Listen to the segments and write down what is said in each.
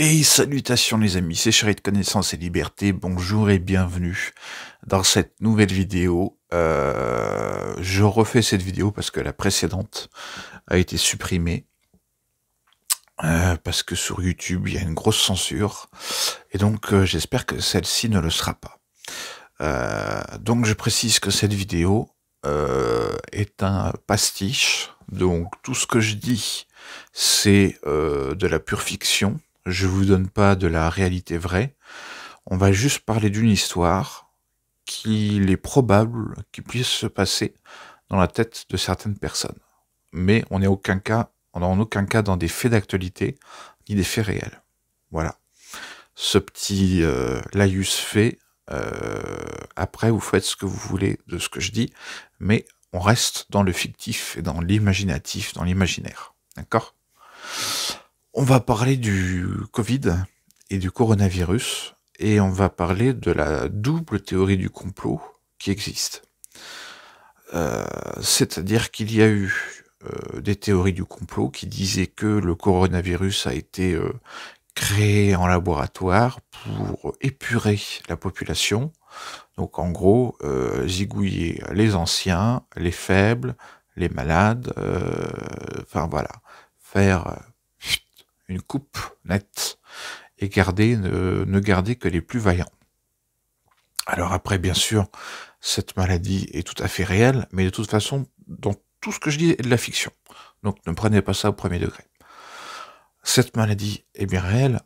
Et salutations les amis, c'est Chéri de Connaissance et Liberté, bonjour et bienvenue dans cette nouvelle vidéo. Euh, je refais cette vidéo parce que la précédente a été supprimée. Euh, parce que sur YouTube, il y a une grosse censure. Et donc, euh, j'espère que celle-ci ne le sera pas. donc, je précise que cette vidéo est un pastiche. Donc, tout ce que je dis, c'est de la pure fiction je vous donne pas de la réalité vraie. On va juste parler d'une histoire qu'il est probable qui puisse se passer dans la tête de certaines personnes. Mais on n'est aucun cas, en aucun cas dans des faits d'actualité ni des faits réels. Voilà. Ce petit euh, laïus fait. Euh, après, vous faites ce que vous voulez de ce que je dis, mais on reste dans le fictif et dans l'imaginatif, dans l'imaginaire. D'accord on va parler du Covid et du coronavirus et on va parler de la double théorie du complot qui existe. Euh, c'est-à-dire qu'il y a eu euh, des théories du complot qui disaient que le coronavirus a été euh, créé en laboratoire pour épurer la population. Donc en gros, zigouiller les anciens, les faibles, les malades, enfin voilà, faire une coupe nette et garder, ne, garder que les plus vaillants. Alors après, bien sûr, cette maladie est tout à fait réelle, mais de toute façon, dans tout ce que je dis est de la fiction. Donc ne prenez pas ça au premier degré. Cette maladie est bien réelle.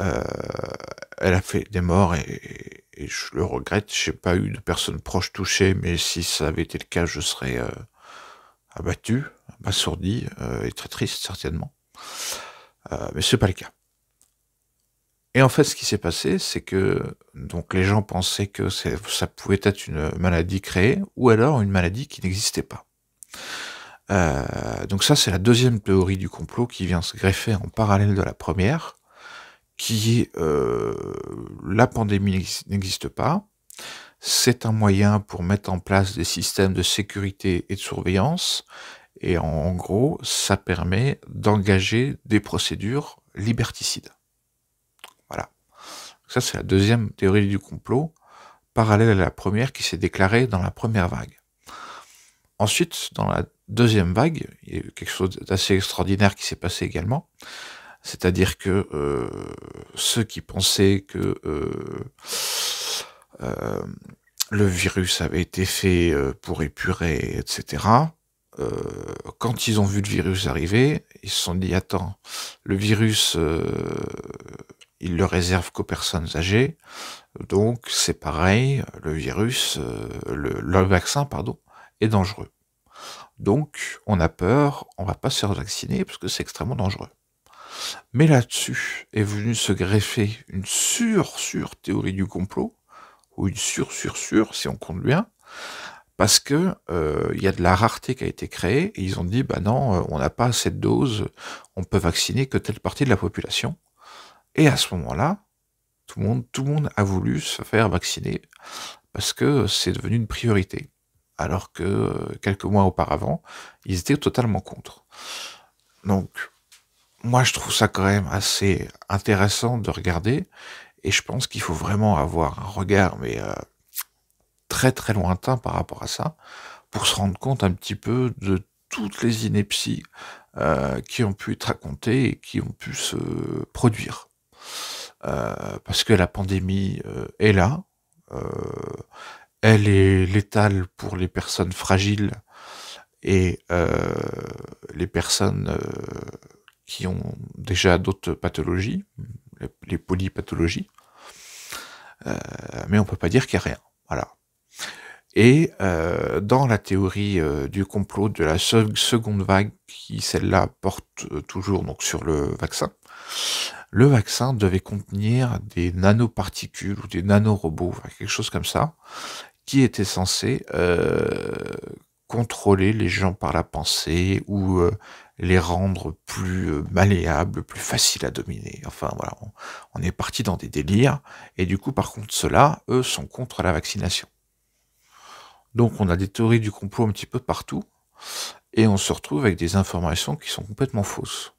Euh, elle a fait des morts et, je le regrette. J'ai pas eu de personne proche touchée, mais si ça avait été le cas, je serais euh, abattu, assourdi euh, et très triste certainement. Euh, mais mais c'est pas le cas. Et en fait, ce qui s'est passé, c'est que donc les gens pensaient que ça pouvait être une maladie créée ou alors une maladie qui n'existait pas. Euh, donc ça, c'est la deuxième théorie du complot qui vient se greffer en parallèle de la première, qui est euh, la pandémie n'existe pas. C'est un moyen pour mettre en place des systèmes de sécurité et de surveillance et en, gros, ça permet d'engager des procédures liberticides. Voilà. Ça, c'est la deuxième théorie du complot, parallèle à la première qui s'est déclarée dans la première vague. Ensuite, dans la deuxième vague, il y a eu quelque chose d'assez extraordinaire qui s'est passé également. C'est-à-dire que euh, ceux qui pensaient que euh, euh, le virus avait été fait pour épurer, etc., euh, quand ils ont vu le virus arriver, ils se sont dit attends, le virus, euh, il le réserve qu'aux personnes âgées, donc c'est pareil, le virus, euh, le, vaccin, pardon, est dangereux. Donc on a peur, on va pas se faire vacciner parce que c'est extrêmement dangereux. Mais là-dessus est venue se greffer une sur sur théorie du complot ou une sur sur sur si on compte bien, parce que euh, il y a de la rareté qui a été créée ils ont dit bah non, euh, on n'a pas cette dose, on peut vacciner que telle partie de la population. Et à ce moment-là, tout le monde, tout le monde a voulu se faire vacciner parce que c'est devenu une priorité, alors que euh, quelques mois auparavant, ils étaient totalement contre. Donc, moi, je trouve ça quand même assez intéressant de regarder, et je pense qu'il faut vraiment avoir un regard, mais euh, très très lointain par rapport à ça, pour se rendre compte un petit peu de toutes les inepties euh, qui ont pu être racontées et qui ont pu se produire. Euh, parce que la pandémie euh, est là, elle est létale pour les personnes fragiles et les personnes qui ont déjà d'autres pathologies, les, polypathologies, mais on ne peut pas dire qu'il n'y a rien. Voilà. Et euh, dans la théorie euh, du complot de la seconde vague, qui celle-là porte euh, toujours donc sur le vaccin, le vaccin devait contenir des nanoparticules ou des nanorobots, enfin, quelque chose comme ça, qui étaient censés contrôler les gens par la pensée ou les rendre plus malléables, plus faciles à dominer. Enfin voilà, on, est parti dans des délires et du coup par contre ceux-là, eux, sont contre la vaccination. Donc on a des théories du complot un petit peu partout, et on se retrouve avec des informations qui sont complètement fausses.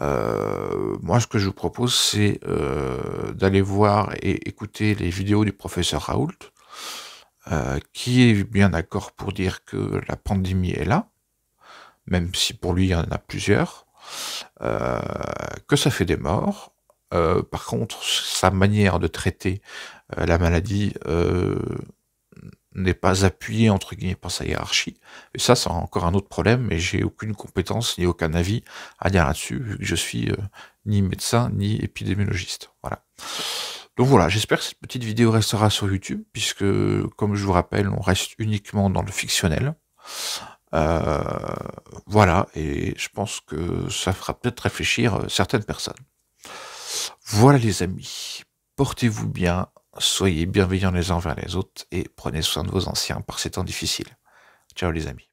Euh, moi, ce que je vous propose, c'est euh, d'aller voir et écouter les vidéos du professeur Raoult, euh, qui est bien d'accord pour dire que la pandémie est là, même si pour lui, il y en a plusieurs, que ça fait des morts. par contre, sa manière de traiter la maladie n'est pas appuyé entre guillemets par sa hiérarchie. Et ça, c'est encore un autre problème, mais j'ai aucune compétence ni aucun avis à dire là-dessus, vu que je suis euh, ni médecin ni épidémiologiste. Voilà. Donc voilà, j'espère que cette petite vidéo restera sur YouTube, puisque, comme je vous rappelle, on reste uniquement dans le fictionnel. Euh, voilà, et je pense que ça fera peut-être réfléchir euh, certaines personnes. Voilà les amis, portez-vous bien, Soyez bienveillants les uns vers les autres et prenez soin de vos anciens par ces temps difficiles. Ciao les amis.